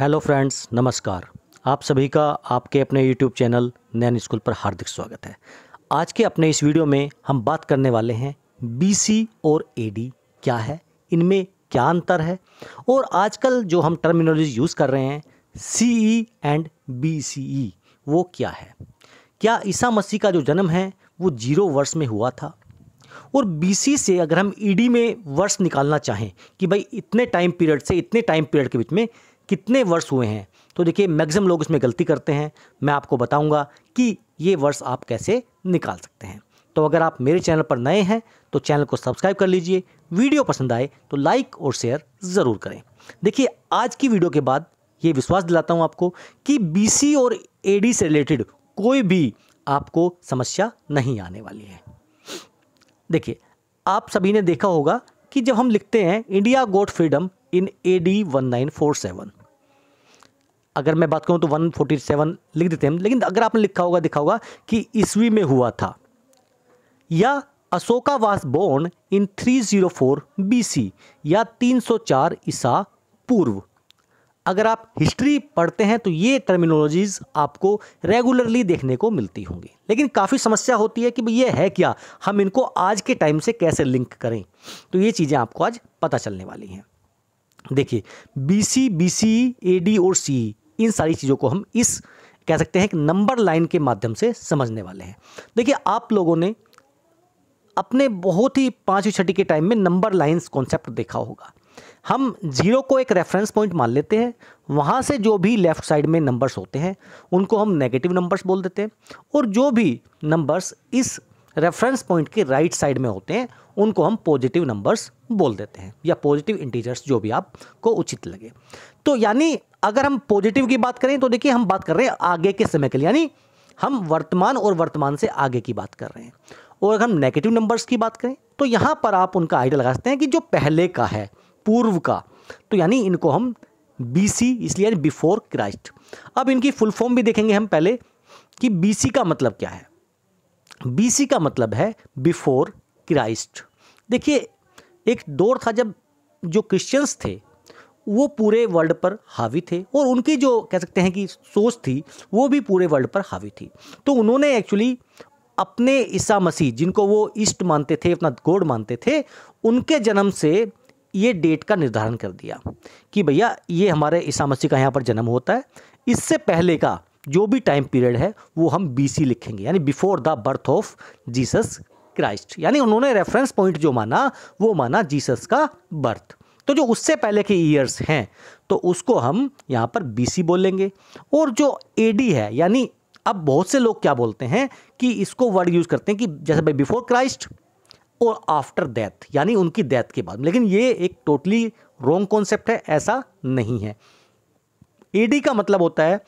hello friends नमस्कार आप सभी का आपके अपने यूट्यूब चैनल नैन स्कूल पर हार्दिक स्वागत है आज के अपने इस वीडियो में हम बात करने वाले हैं बीसी और एडी क्या है इनमें क्या अंतर है और आजकल जो हम टर्मिनोलॉजी यूज़ कर रहे हैं सीई एंड बीसीई वो क्या है क्या ईसा मसीह का जो जन्म है वो जीरो वर्ष में हुआ था और बीसी से अगर हम ईडी e में वर्ष निकालना चाहें कि भाई इतने टाइम पीरियड से इतने टाइम पीरियड के बीच में कितने वर्ष हुए हैं तो देखिए मैक्सिमम लोग इसमें गलती करते हैं मैं आपको बताऊंगा कि ये वर्ष आप कैसे निकाल सकते हैं तो अगर आप मेरे चैनल पर नए हैं तो चैनल को सब्सक्राइब कर लीजिए वीडियो पसंद आए तो लाइक और शेयर ज़रूर करें देखिए आज की वीडियो के बाद ये विश्वास दिलाता हूँ आपको कि बी और ए से रिलेटेड कोई भी आपको समस्या नहीं आने वाली है देखिए आप सभी ने देखा होगा कि जब हम लिखते हैं India got freedom in A D one nine four seven अगर मैं बात करूँ तो 147 लिख देते हैं लेकिन अगर आपने लिखा होगा दिखा होगा कि ईस्वी में हुआ था या अशोका वास बोर्न इन 304 सी या 304 ईसा पूर्व अगर आप हिस्ट्री पढ़ते हैं तो ये टर्मिनोलॉजीज आपको रेगुलरली देखने को मिलती होंगी लेकिन काफ़ी समस्या होती है कि भाई ये है क्या हम इनको आज के टाइम से कैसे लिंक करें तो ये चीज़ें आपको आज पता चलने वाली हैं देखिए B C B C A D और सी इन सारी चीज़ों को हम इस कह सकते हैं कि नंबर लाइन के माध्यम से समझने वाले हैं देखिए आप लोगों ने अपने बहुत ही पाँचवीं छठी के टाइम में नंबर लाइन्स कॉन्सेप्ट देखा होगा हम जीरो को एक रेफरेंस पॉइंट मान लेते हैं वहाँ से जो भी लेफ्ट साइड में नंबर्स होते हैं उनको हम नेगेटिव नंबर्स बोल देते हैं और जो भी नंबर्स इस रेफरेंस पॉइंट के राइट right साइड में होते हैं उनको हम पॉजिटिव नंबर्स बोल देते हैं या पॉजिटिव इंटीजर्स जो भी आपको उचित लगे तो यानी अगर हम पॉजिटिव की बात करें तो देखिए हम बात कर रहे हैं आगे के समय के लिए यानी हम वर्तमान और वर्तमान से आगे की बात कर रहे हैं और अगर हम नेगेटिव नंबर्स की बात करें तो यहाँ पर आप उनका आइडिया लगा सकते हैं कि जो पहले का है पूर्व का तो यानी इनको हम बी सी इसलिए बिफोर क्राइस्ट अब इनकी फुल फॉर्म भी देखेंगे हम पहले कि बी सी का मतलब क्या है बी सी का मतलब है बिफोर क्राइस्ट देखिए एक दौर था जब जो क्रिश्चियंस थे वो पूरे वर्ल्ड पर हावी थे और उनकी जो कह सकते हैं कि सोच थी वो भी पूरे वर्ल्ड पर हावी थी तो उन्होंने एक्चुअली अपने ईसा मसीह जिनको वो ईस्ट मानते थे अपना गोड मानते थे उनके जन्म से ये डेट का निर्धारण कर दिया कि भैया ये हमारे ईसा मसीह का यहाँ पर जन्म होता है इससे पहले का जो भी टाइम पीरियड है वो हम बीसी लिखेंगे यानी before the birth of Jesus Christ यानी उन्होंने रेफरेंस पॉइंट जो माना वो माना जीसस का बर्थ तो जो उससे पहले के ईयर्स हैं तो उसको हम यहाँ पर बीसी बोलेंगे और जो एडी है यानी अब बहुत से लोग क्या बोलते हैं कि इसको वर्ड यूज़ करते हैं कि जैसे भाई बिफोर क्राइस्ट और आफ्टर डेथ यानी उनकी डेथ के बाद लेकिन ये एक टोटली रॉन्ग कॉन्सेप्ट है ऐसा नहीं है एडी का मतलब होता है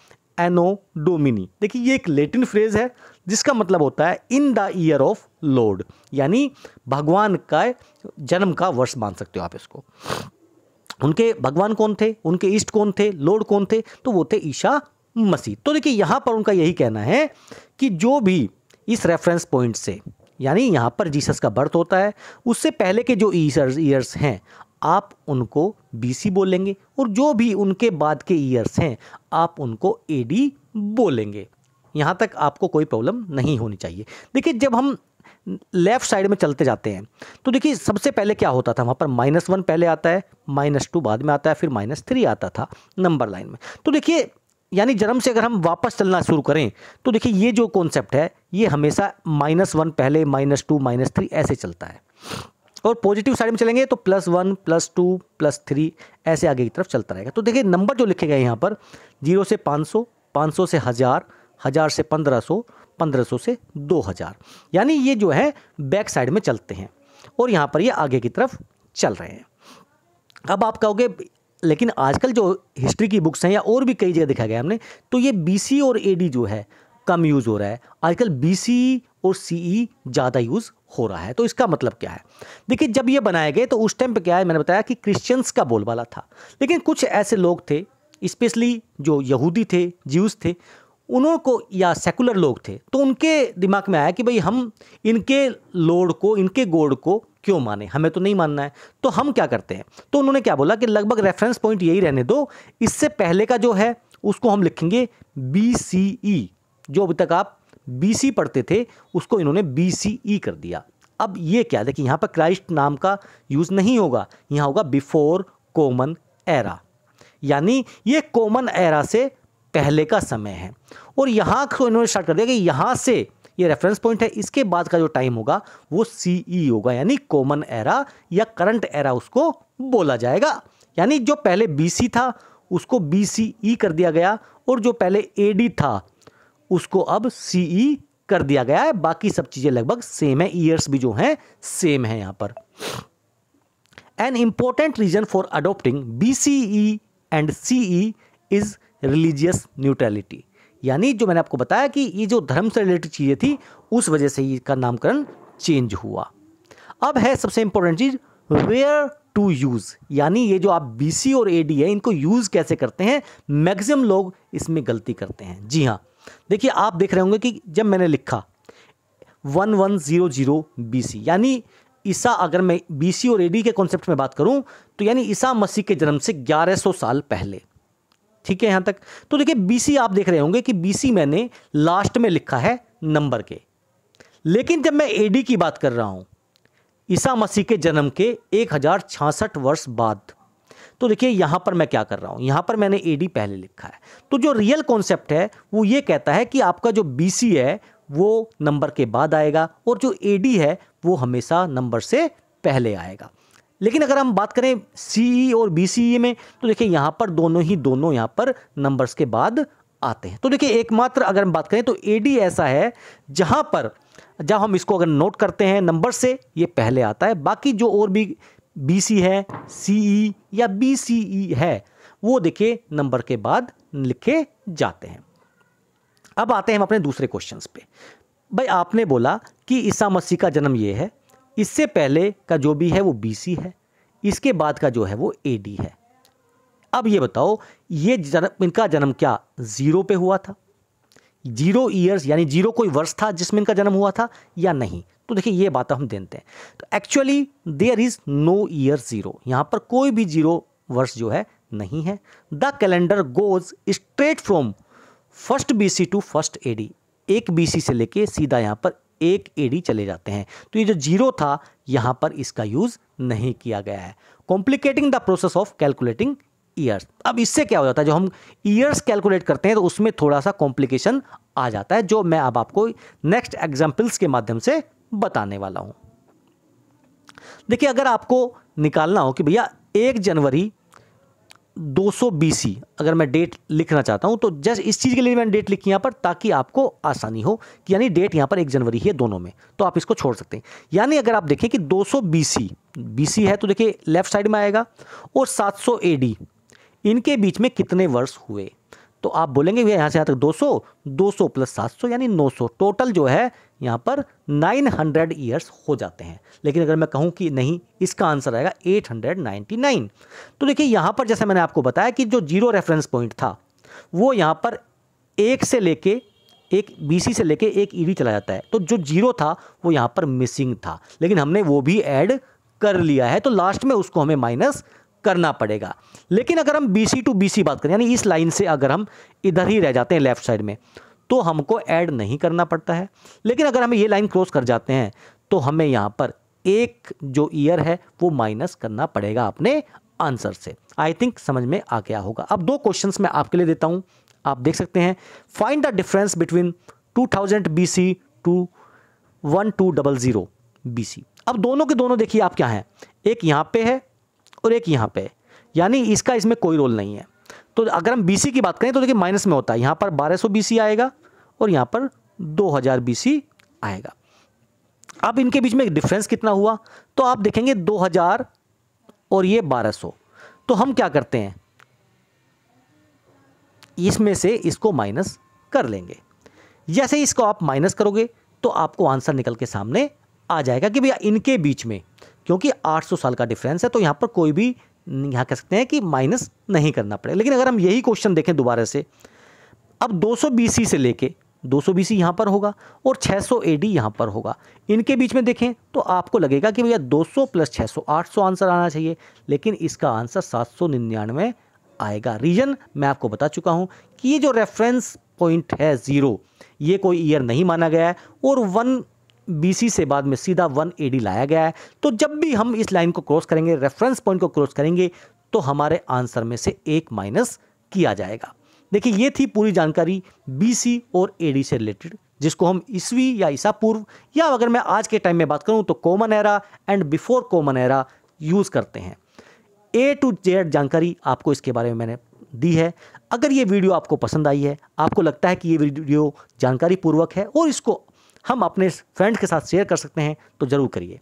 एनो डोमिनी देखिए ये एक लेटिन फ्रेज है जिसका मतलब होता है in the year of Lord यानी भगवान का जन्म का वर्ष मान सकते हो आप इसको उनके भगवान कौन थे उनके ईस्ट कौन थे लॉर्ड कौन थे तो वो थे ईशा मसीह तो देखिए यहाँ पर उनका यही कहना है कि जो भी इस रेफरेंस पॉइंट से यानी यहाँ पर जीसस का बर्थ होता है उससे पहले के जो ईयर्स ईयर्स हैं आप उनको बीसी बोलेंगे और जो भी उनके बाद के ईयर्स हैं आप उनको एडी बोलेंगे यहाँ तक आपको कोई प्रॉब्लम नहीं होनी चाहिए देखिए जब हम लेफ़्ट साइड में चलते जाते हैं तो देखिए सबसे पहले क्या होता था वहाँ पर माइनस वन पहले आता है माइनस टू बाद में आता है फिर माइनस थ्री आता था नंबर लाइन में तो देखिए यानी जन्म से अगर हम वापस चलना शुरू करें तो देखिए ये जो कॉन्सेप्ट है ये हमेशा माइनस वन पहले माइनस टू माइनस थ्री ऐसे चलता है और पॉजिटिव साइड में चलेंगे तो plus one plus two plus three ऐसे आगे की तरफ चलता रहेगा तो देखिए नंबर जो लिखे गए यहाँ पर जीरो से पाँच सौ पाँच सौ से हज़ार हज़ार से पंद्रह सौ पंद्रह सौ से दो हज़ार यानी ये जो है बैक साइड में चलते हैं और यहाँ पर ये आगे की तरफ चल रहे हैं अब आप कहोगे लेकिन आजकल जो हिस्ट्री की बुक्स हैं या और भी कई जगह देखा गया हमने तो ये बी और ए जो है कम यूज़ हो रहा है आजकल बी और सीई e ज़्यादा यूज़ हो रहा है तो इसका मतलब क्या है देखिए जब ये बनाए गए तो उस टाइम पे क्या है मैंने बताया कि क्रिश्चियंस का बोलबाला था लेकिन कुछ ऐसे लोग थे स्पेशली जो यहूदी थे ज्यूस थे उनों को या सेकुलर लोग थे तो उनके दिमाग में आया कि भाई हम इनके लोड को इनके गोड को क्यों माने हमें तो नहीं मानना है तो हम क्या करते हैं तो उन्होंने क्या बोला कि लगभग रेफरेंस पॉइंट यही रहने दो इससे पहले का जो है उसको हम लिखेंगे बी सी ई जो अभी तक आप बी पढ़ते थे उसको इन्होंने बी e कर दिया अब ये क्या देखिए यहाँ पर क्राइस्ट नाम का यूज़ नहीं होगा यहाँ होगा बिफोर कॉमन एरा यानी ये कॉमन एरा से पहले का समय है और यहाँ को इन्होंने स्टार्ट कर दिया कि यहाँ से ये रेफरेंस पॉइंट है इसके बाद का जो टाइम होगा वो सी ई e होगा यानी कॉमन एरा या करंट एरा उसको बोला जाएगा यानी जो पहले बी सी था उसको बी सी ई कर दिया गया और जो पहले ए डी था उसको अब सीई e कर दिया गया है बाकी सब चीज़ें लगभग सेम है ईयर्स भी जो हैं सेम है यहां पर an important reason for adopting B C E and C E is religious neutrality यानी जो मैंने आपको बताया कि ये जो धर्म से रिलेटेड चीज़ें थी उस वजह से इसका नामकरण चेंज हुआ अब है सबसे इंपॉर्टेंट चीज़ वेयर टू यूज़ यानी ये जो आप बी सी और ए डी है इनको यूज़ कैसे करते हैं मैक्सिमम लोग इसमें गलती करते हैं जी हाँ देखिए आप देख रहे होंगे कि जब मैंने लिखा one one zero zero B C यानी ईसा अगर मैं बी सी और ए डी के कॉन्सेप्ट में बात करूं तो यानी ईसा मसीह के जन्म से ग्यारह सौ साल पहले ठीक है यहां तक तो देखिए बी सी आप देख रहे होंगे कि बी सी मैंने लास्ट में लिखा है नंबर के लेकिन जब मैं ए डी की बात कर रहा हूं ईसा मसीह के जन्म के एक हज़ार छियासठ वर्ष बाद तो देखिए यहाँ पर मैं क्या कर रहा हूँ यहाँ पर मैंने ए पहले लिखा है तो जो रियल कॉन्सेप्ट है वो ये कहता है कि आपका जो बी है वो नंबर के बाद आएगा और जो ए है वो हमेशा नंबर से पहले आएगा लेकिन अगर हम बात करें सी e और बी e में तो देखिए यहाँ पर दोनों ही दोनों यहाँ पर नंबर्स के बाद आते हैं तो देखिए एकमात्र अगर हम बात करें तो ए डी ऐसा है जहाँ पर जब हम इसको अगर नोट करते हैं नंबर से ये पहले आता है बाकी जो और भी बी सी है सी ई e या बी सी ई है वो देखिए नंबर के बाद लिखे जाते हैं अब आते हैं हम अपने दूसरे क्वेश्चंस पे भाई आपने बोला कि ईसा मसीह का जन्म ये है इससे पहले का जो भी है वो सी है इसके बाद का जो है वो डी है अब ये बताओ ये जन्म इनका जन्म क्या ज़ीरो पे हुआ था जीरो ईयर्स यानी जीरो कोई वर्ष था जिसमें इनका जन्म हुआ था या नहीं तो देखिए ये बात हम देते हैं तो actually there is no year zero यहाँ पर कोई भी जीरो वर्ष जो है नहीं है the calendar goes straight from first BC to first AD एक बीसी से लेके सीधा यहाँ पर एक एडी चले जाते हैं तो ये जो जीरो था यहाँ पर इसका यूज़ नहीं किया गया है complicating the process of calculating years अब इससे क्या हो जाता है जो हम ईयर्स कैलकुलेट करते हैं तो उसमें थोड़ा सा कॉम्प्लिकेशन आ जाता है जो मैं अब आपको नेक्स्ट एग्जाम्पल्स के माध्यम से बताने वाला हूं देखिए अगर आपको निकालना हो कि भैया एक जनवरी 200 बीसी अगर मैं डेट लिखना चाहता हूं तो जस्ट इस चीज़ के लिए मैंने डेट लिखी यहां पर ताकि आपको आसानी हो कि यानी डेट यहां पर एक जनवरी है दोनों में तो आप इसको छोड़ सकते हैं यानी अगर आप देखें कि 200 बीसी बीसी है तो देखिए लेफ्ट साइड में आएगा और 700 एडी इनके बीच में कितने वर्ष हुए तो आप बोलेंगे भैया यहां से यहां तक दो सौ प्लस सात यानी नौ टोटल जो है यहाँ पर 900 ईयर्स हो जाते हैं लेकिन अगर मैं कहूँ कि नहीं इसका आंसर आएगा 899 तो देखिए यहाँ पर जैसे मैंने आपको बताया कि जो जीरो रेफरेंस पॉइंट था वो यहाँ पर एक से लेके एक बीसी से लेके एक ईवी e चला जाता है तो जो जीरो था वो यहाँ पर मिसिंग था लेकिन हमने वो भी ऐड कर लिया है तो लास्ट में उसको हमें माइनस करना पड़ेगा लेकिन अगर हम B C to B C बात करें यानी इस लाइन से अगर हम इधर ही रह जाते हैं लेफ्ट साइड में तो हमको ऐड नहीं करना पड़ता है लेकिन अगर हम ये लाइन क्रॉस कर जाते हैं तो हमें यहाँ पर एक जो ईयर है वो माइनस करना पड़ेगा अपने आंसर से आई थिंक समझ में आ गया होगा अब दो क्वेश्चंस मैं आपके लिए देता हूँ आप देख सकते हैं find the difference between 2000 C to one two double B C अब दोनों के दोनों देखिए आप क्या हैं एक यहाँ पे है और एक यहाँ पे यानी इसका इसमें कोई रोल नहीं है तो अगर हम बीसी की बात करें तो देखिए माइनस में होता है यहाँ पर 1200 बीसी आएगा और यहाँ पर 2000 बीसी आएगा अब इनके बीच में एक डिफरेंस कितना हुआ तो आप देखेंगे 2000 और ये 1200 तो हम क्या करते हैं इसमें से इसको माइनस कर लेंगे जैसे ही इसको आप माइनस करोगे तो आपको आंसर निकल के सामने आ जाएगा कि भैया इनके बीच में क्योंकि 800 साल का डिफरेंस है तो यहाँ पर कोई भी यहाँ कह सकते हैं कि माइनस नहीं करना पड़ेगा लेकिन अगर हम यही क्वेश्चन देखें दोबारा से अब 200 बीसी से लेके 200 सी यहाँ पर होगा और 600 डी यहाँ पर होगा इनके बीच में देखें तो आपको लगेगा कि भैया 200 प्लस आठ सौ आंसर आना चाहिए लेकिन इसका आंसर सात सौ आएगा रीजन मैं आपको बता चुका हूँ कि ये जो रेफरेंस पॉइंट है ज़ीरो ये कोई ईयर नहीं माना गया है और वन बीसी से बाद में सीधा वन एडी लाया गया है तो जब भी हम इस लाइन को क्रॉस करेंगे रेफरेंस पॉइंट को क्रॉस करेंगे तो हमारे आंसर में से एक माइनस किया जाएगा देखिए ये थी पूरी जानकारी बीसी और एडी से रिलेटेड जिसको हम ईस्वी या ईसा पूर्व या अगर मैं आज के टाइम में बात करूं तो common era and before common era use करते हैं ए टू जेड जानकारी आपको इसके बारे में मैंने दी है अगर ये वीडियो आपको पसंद आई है आपको लगता है कि ये वीडियो जानकारी पूर्वक है और इसको हम अपने फ्रेंड के साथ शेयर कर सकते हैं तो ज़रूर करिए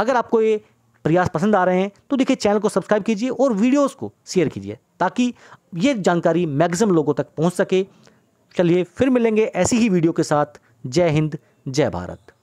अगर आपको ये प्रयास पसंद आ रहे हैं तो देखिए चैनल को सब्सक्राइब कीजिए और वीडियोस को शेयर कीजिए ताकि ये जानकारी मैक्सिमम लोगों तक पहुंच सके चलिए फिर मिलेंगे ऐसी ही वीडियो के साथ जय हिंद जय भारत